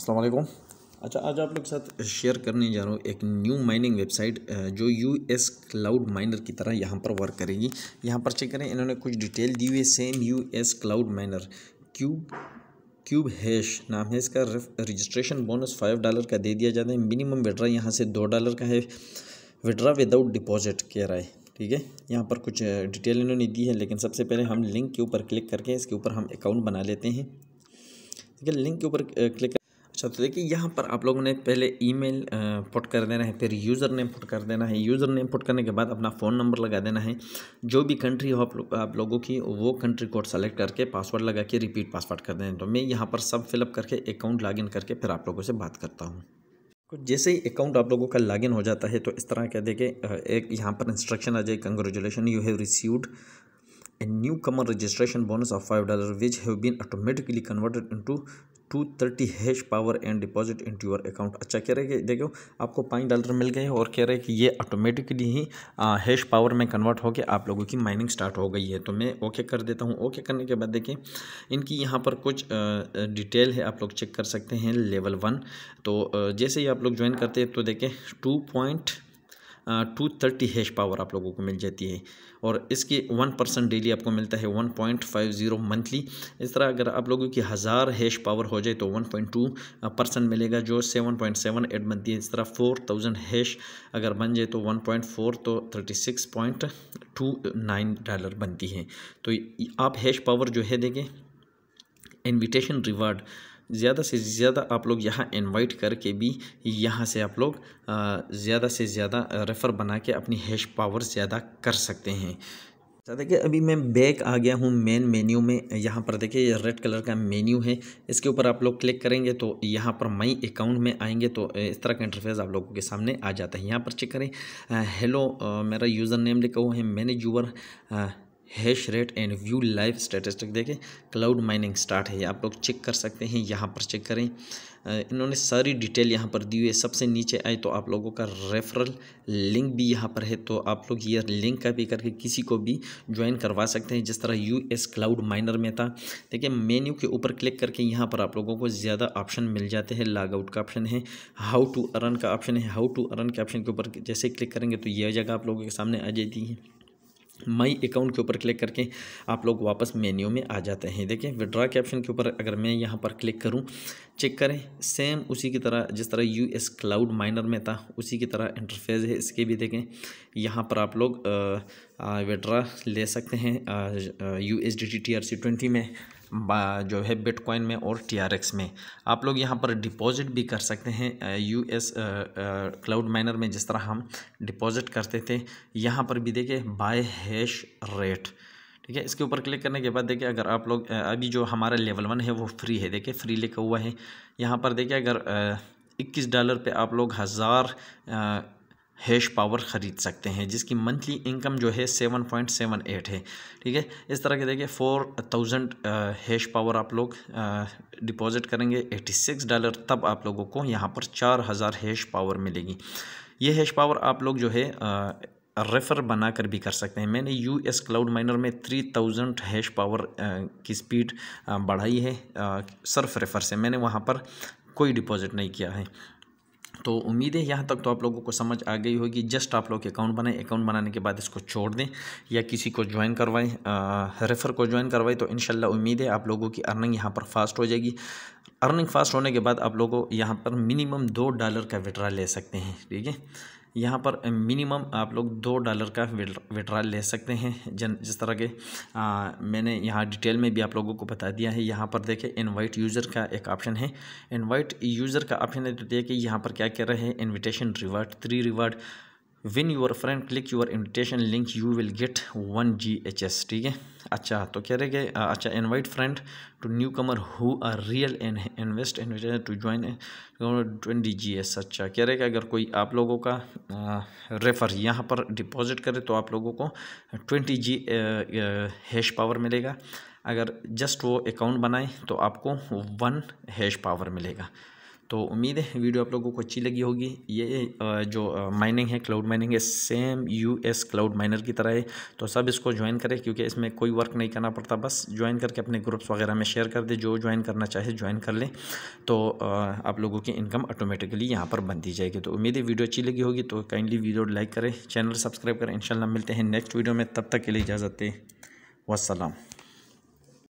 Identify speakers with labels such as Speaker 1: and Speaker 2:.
Speaker 1: असलम अच्छा आज आप लोग के साथ शेयर करने जा रहा हूँ एक न्यू माइनिंग वेबसाइट जो यू एस क्लाउड माइनर की तरह यहाँ पर वर्क करेगी यहाँ पर चेक करें इन्होंने कुछ डिटेल दी हुई है same U S cloud miner cube cube hash नाम है इसका रजिस्ट्रेशन बोनस फाइव डॉलर का दे दिया जाता है मिनिमम विड्रा यहाँ से दो डॉलर का है विड्रा विदाउट डिपॉजिट कह रहा है ठीक है यहाँ पर कुछ डिटेल इन्होंने दी है लेकिन सबसे पहले हम लिंक के ऊपर क्लिक करके इसके ऊपर हम अकाउंट बना लेते हैं ठीक है लिंक के ऊपर क्लिक अच्छा तो देखिए यहाँ पर आप लोगों ने पहले ईमेल पुट कर देना है फिर यूज़र नेम पुट कर देना है यूज़र नेम पुट करने के बाद अपना फ़ोन नंबर लगा देना है जो भी कंट्री हो आप, लो, आप लोगों की वो कंट्री कोड सेलेक्ट करके पासवर्ड लगा के रिपीट पासवर्ड कर देना तो मैं यहाँ पर सब फिलअप करके अकाउंट लॉग करके फिर आप लोगों से बात करता हूँ तो जैसे ही अकाउंट आप लोगों का लॉगिन हो जाता है तो इस तरह क्या देखें एक यहाँ पर इंस्ट्रक्शन आ जाए congratulation you have received comer registration bonus of five dollar which have been automatically converted into two thirty hash power and deposit in your account अच्छा कह रहे हैं देखो आपको पाँच डॉलर मिल गए और कह रहे हैं कि ये ऑटोमेटिकली ही हैश पावर में कन्वर्ट होकर आप लोगों की माइनिंग स्टार्ट हो गई है तो मैं ओके कर देता हूँ ओके करने के बाद देखें इनकी यहाँ पर कुछ डिटेल है आप लोग चेक कर सकते हैं लेवल वन तो जैसे ही आप लोग ज्वाइन करते हैं तो देखें two point two thirty hash power आप लोगों को मिल जाती है और इसके वन परसेंट डेली आपको मिलता है one point five zero monthly इस तरह अगर आप लोगों की हज़ार हैश पावर हो जाए तो वन पॉइंट टू परसेंट मिलेगा जो सेवन पॉइंट सेवन एट बनती है इस तरह फोर थाउजेंड हैश अगर बन जाए तो वन पॉइंट फोर तो thirty six point two nine dollar बनती है तो आप हैश पावर जो है देखें इन्विटेशन रिवार्ड ज़्यादा से ज़्यादा आप लोग यहाँ इनवाइट करके भी यहाँ से आप लोग ज़्यादा से ज़्यादा रेफ़र बना के अपनी हैश पावर ज़्यादा कर सकते हैं अच्छा, देखिए अभी मैं बैक आ गया हूँ मेन मेन्यू में यहाँ पर देखिए ये रेड कलर का मेन्यू है इसके ऊपर आप लोग क्लिक करेंगे तो यहाँ पर माई अकाउंट में आएंगे तो इस तरह का इंटरफेस आप लोगों के सामने आ जाता है यहाँ पर चेक करें हेलो मेरा यूज़र नेम लिखा हुआ है manage your hash rate and view live statistic देखें क्लाउड माइनिंग स्टार्ट है आप लोग चेक कर सकते हैं यहाँ पर चेक करें इन्होंने सारी डिटेल यहाँ पर दी हुई है सबसे नीचे आए तो आप लोगों का रेफरल लिंक भी यहाँ पर है तो आप लोग ये लिंक कॉपी करके किसी को भी ज्वाइन करवा सकते हैं जिस तरह यू एस क्लाउड माइनर में था देखिए मेन्यू के ऊपर क्लिक करके यहाँ पर आप लोगों को ज़्यादा ऑप्शन मिल जाते हैं लॉग आउट का ऑप्शन है हाउ टू अर्न का ऑप्शन है हाउ टू अर्न के ऑप्शन के ऊपर जैसे क्लिक करेंगे तो यह जगह आप लोगों के सामने आ जाती है माई अकाउंट के ऊपर क्लिक करके आप लोग वापस मेन्यू में आ जाते हैं देखिए विड्रा के ऑप्शन के ऊपर अगर मैं यहाँ पर क्लिक करूँ चेक करें सेम उसी की तरह जिस तरह यू एस क्लाउड माइनर में था उसी की तरह इंटरफेस है इसके भी देखें यहाँ पर आप लोग विड्रा ले सकते हैं U S D T T R C twenty में जो है बिटकॉइन में और टीआरएक्स में आप लोग यहाँ पर डिपॉजिट भी कर सकते हैं यूएस क्लाउड माइनर में जिस तरह हम डिपॉजिट करते थे यहाँ पर भी देखिए बाय हैश रेट ठीक है इसके ऊपर क्लिक करने के बाद देखिए अगर आप लोग अभी जो हमारा लेवल वन है वो फ्री है देखिए फ्री लिखा हुआ है यहाँ पर देखिए अगर इक्कीस डॉलर पे आप लोग हज़ार हैश पावर ख़रीद सकते हैं जिसकी मंथली इनकम जो है सेवन पॉइंट सेवन एट है ठीक है इस तरह के देखिए फोर थाउजेंड हैश पावर आप लोग डिपॉजिट करेंगे एटी सिक्स डॉलर तब आप लोगों को यहाँ पर चार हज़ार हैश पावर मिलेगी ये हैश पावर आप लोग जो है आ, रेफ़र बनाकर भी कर सकते हैं मैंने यू एस क्लाउड माइनर में थ्री थाउजेंड हैश पावर की स्पीड बढ़ाई है सर्फ रेफ़र से मैंने वहाँ पर कोई डिपॉज़िट नहीं किया है तो उम्मीद है यहाँ तक तो आप लोगों को समझ आ गई होगी जस्ट आप लोग अकाउंट बनाएं अकाउंट बनाने के बाद इसको छोड़ दें या किसी को ज्वाइन करवाएं रेफ़र को ज्वाइन करवाएं तो इन उम्मीद है आप लोगों की अर्निंग यहाँ पर फास्ट हो जाएगी अर्निंग फास्ट होने के बाद आप लोगों यहाँ पर मिनिमम दो डॉलर का विड्रा ले सकते हैं ठीक है यहाँ पर मिनिमम आप लोग दो डॉलर का विड्रॉल ले सकते हैं जन जिस तरह के आ, मैंने यहाँ डिटेल में भी आप लोगों को बता दिया है यहाँ पर देखें इनवाइट यूज़र का एक ऑप्शन है इनवाइट यूज़र का ऑप्शन है तो देखिए यहाँ पर क्या कह रहे हैं invitation reward three reward win your friend click your invitation link you will get one G H S ठीक है अच्छा तो कह रहे कि अच्छा invite friend to newcomer who are real and invest invitation to join twenty G S अच्छा कह रहे कि अगर कोई आप लोगों का रेफर यहाँ पर डिपॉजिट करे तो आप लोगों को ट्वेंटी जी हैश पावर मिलेगा अगर जस्ट वो अकाउंट बनाए तो आपको वन हैश पावर मिलेगा तो उम्मीद है वीडियो आप लोगों को अच्छी लगी होगी ये जो माइनिंग है क्लाउड माइनिंग है same U S cloud miner की तरह है तो सब इसको ज्वाइन करें क्योंकि इसमें कोई वर्क नहीं करना पड़ता बस ज्वाइन करके अपने ग्रुप्स वगैरह में शेयर कर दें जो ज्वाइन करना चाहे ज्वाइन कर लें तो आप लोगों की इनकम ऑटोमेटिकली यहाँ पर बन दी जाएगी तो उम्मीद है वीडियो अच्छी लगी होगी तो काइंडली वीडियो लाइक करें चैनल सब्सक्राइब करें इन मिलते हैं नेक्स्ट वीडियो में तब तक के लिए इजाज़त दें वसलम